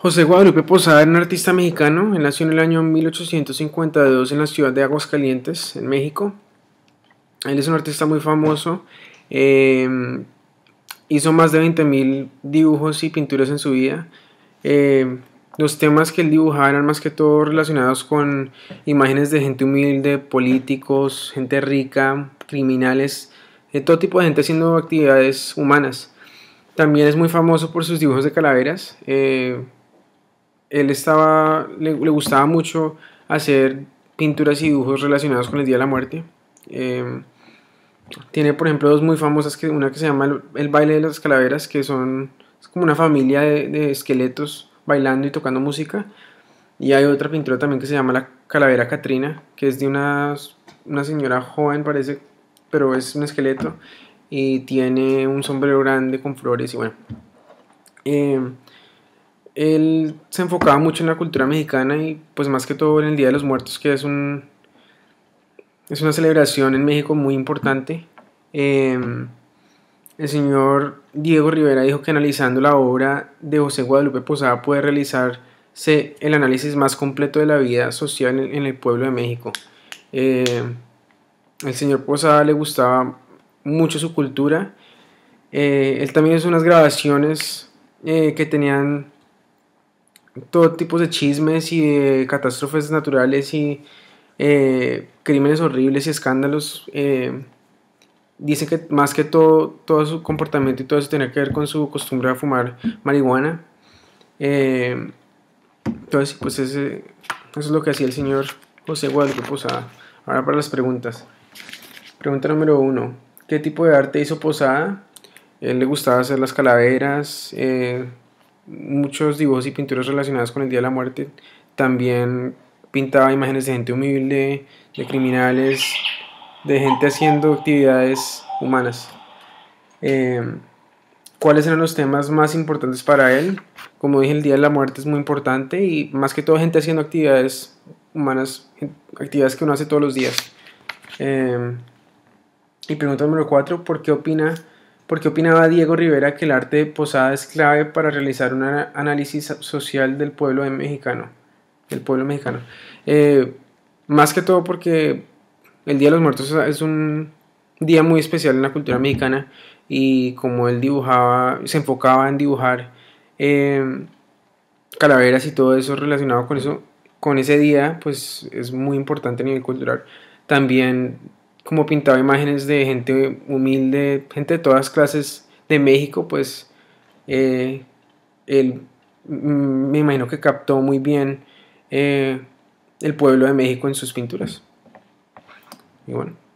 José Guadalupe Posada era un artista mexicano. nació en el año 1852 en la ciudad de Aguascalientes, en México. Él es un artista muy famoso. Em, hizo más de 20.000 dibujos y pinturas en su vida. Em, los temas que él dibujaba eran más que todo relacionados con imágenes de gente humilde, políticos, gente rica, criminales, de todo tipo de gente haciendo actividades humanas. También es muy famoso por sus dibujos de calaveras. Eh, él estaba, le, gustaba mucho hacer pinturas y dibujos relacionados con el Día de la Muerte. Em, tiene, por ejemplo, dos muy famosas, que, una que se llama el, baile de las calaveras, que son como una familia de, esqueletos bailando y tocando música. Y hay otra pintura también que se llama La Calavera Catrina, que es de una, una señora joven, parece, pero es un esqueleto y tiene un sombrero grande con flores y bueno. Em, él se enfocaba mucho en la cultura mexicana y pues más que todo en el Día de los Muertos, que es, un, es una celebración en México muy importante. Em, el señor Diego Rivera dijo que analizando la obra de José Guadalupe Posada puede realizarse el análisis más completo de la vida social en el pueblo de México. Eh, em, el señor Posada le gustaba mucho su cultura. Eh, él también hizo unas grabaciones eh, que tenían todo tipo de chismes y catástrofes naturales y eh, crímenes horribles y escándalos. Eh, dice que más que todo, todo su comportamiento y todo eso tenía que ver con su costumbre de fumar marihuana. entonces, eh, pues ese, eso es lo que hacía el señor José Guadalupe Posada. Ahora para las preguntas. Pregunta número uno. ¿Qué tipo de arte hizo Posada? él le gustaba hacer las calaveras, muchos dibujos y pinturas relacionadas con el Día de la Muerte. También pintaba imágenes de gente humilde, de criminales, de gente haciendo actividades humanas. Eh, ¿Cuáles eran los temas más importantes para él? Como dije, el Día de la Muerte es muy importante y más que todo gente haciendo actividades humanas, actividades que uno hace todos los días. Eh, y pregunta número cuatro ¿por qué opina porque opinaba Diego Rivera que el arte de Posada es clave para realizar un análisis social del pueblo mexicano, del pueblo mexicano. Eh, más que todo porque el Día de los Muertos es un día muy especial en la cultura mexicana y como él dibujaba, se enfocaba en dibujar eh, calaveras y todo eso relacionado con eso, con ese día, pues es muy importante a nivel cultural. También como pintaba imágenes de gente humilde, gente de todas clases de México, pues eh, mm, me imagino que captó muy bien eh, el pueblo de México en sus pinturas. Y bueno.